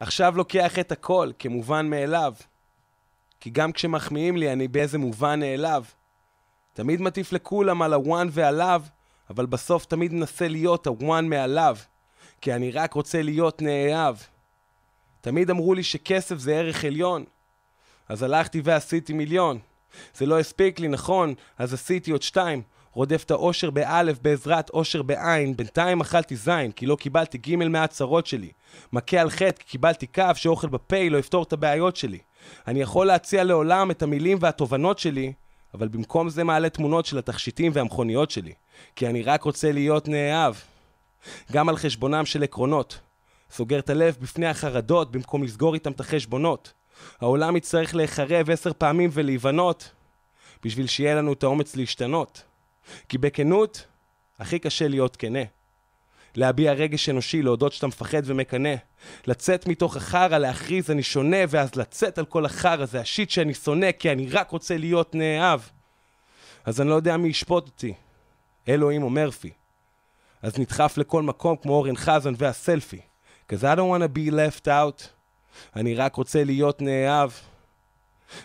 עכשיו לוקח את הכל כמובן מאליו. כי גם כשמחמיאים לי, אני באיזה מובן נעלב. תמיד מטיף לכולם על הוואן ועליו, אבל בסוף תמיד מנסה להיות הוואן מעליו, כי אני רק רוצה להיות נאהב. תמיד אמרו לי שכסף זה ערך עליון, אז הלכתי ועשיתי מיליון. זה לא הספיק לי, נכון? אז עשיתי עוד שתיים, רודף את האושר באלף בעזרת אושר בעין, בינתיים אכלתי זין, כי לא קיבלתי גימל מהצרות שלי. מכה על חטא, כי קיבלתי כף שאוכל בפה לא יפתור את הבעיות שלי. אני יכול להציע לעולם את המילים והתובנות שלי, אבל במקום זה מעלה תמונות של התכשיטים והמכוניות שלי, כי אני רק רוצה להיות נאהב. גם על חשבונם של עקרונות. סוגר את הלב בפני החרדות במקום לסגור איתם את החשבונות. העולם יצטרך להיחרב עשר פעמים ולהיבנות בשביל שיהיה לנו את האומץ להשתנות. כי בכנות, הכי קשה להיות כנה. להביע רגש אנושי, להודות שאתה מפחד ומקנא. לצאת מתוך החרא, להכריז אני שונה, ואז לצאת על כל החרא, זה השיט שאני שונא, כי אני רק רוצה להיות נאהב. אז אני לא יודע מי ישפוט אותי, אלוהים או מרפי. אז נדחף לכל מקום כמו אורן חזן והסלפי. Cause I don't wanna be left out. אני רק רוצה להיות נאהב.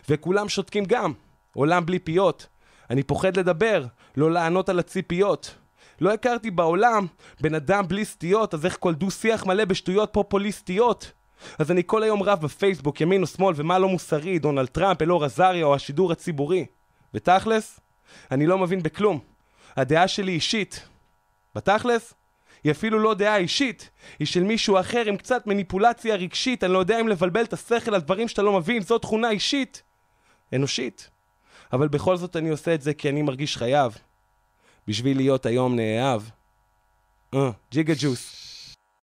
וכולם שותקים גם, עולם בלי פיות. אני פוחד לדבר, לא לענות על הציפיות. לא הכרתי בעולם בן אדם בלי סטיות, אז איך כל דו-שיח מלא בשטויות פופוליסטיות? אז אני כל היום רב בפייסבוק, ימין או שמאל, ומה לא מוסרי, דונלד טראמפ, אלאור עזריה או השידור הציבורי. ותכלס, אני לא מבין בכלום. הדעה שלי אישית. בתכלס, היא אפילו לא דעה אישית, היא של מישהו אחר עם קצת מניפולציה רגשית, אני לא יודע אם לבלבל את השכל על דברים שאתה לא מבין, זו תכונה אישית. אנושית. אבל בכל זאת אני עושה את זה כי אני מרגיש חייב. בשביל להיות היום נאהב. אה, ג'יגה ג'וס.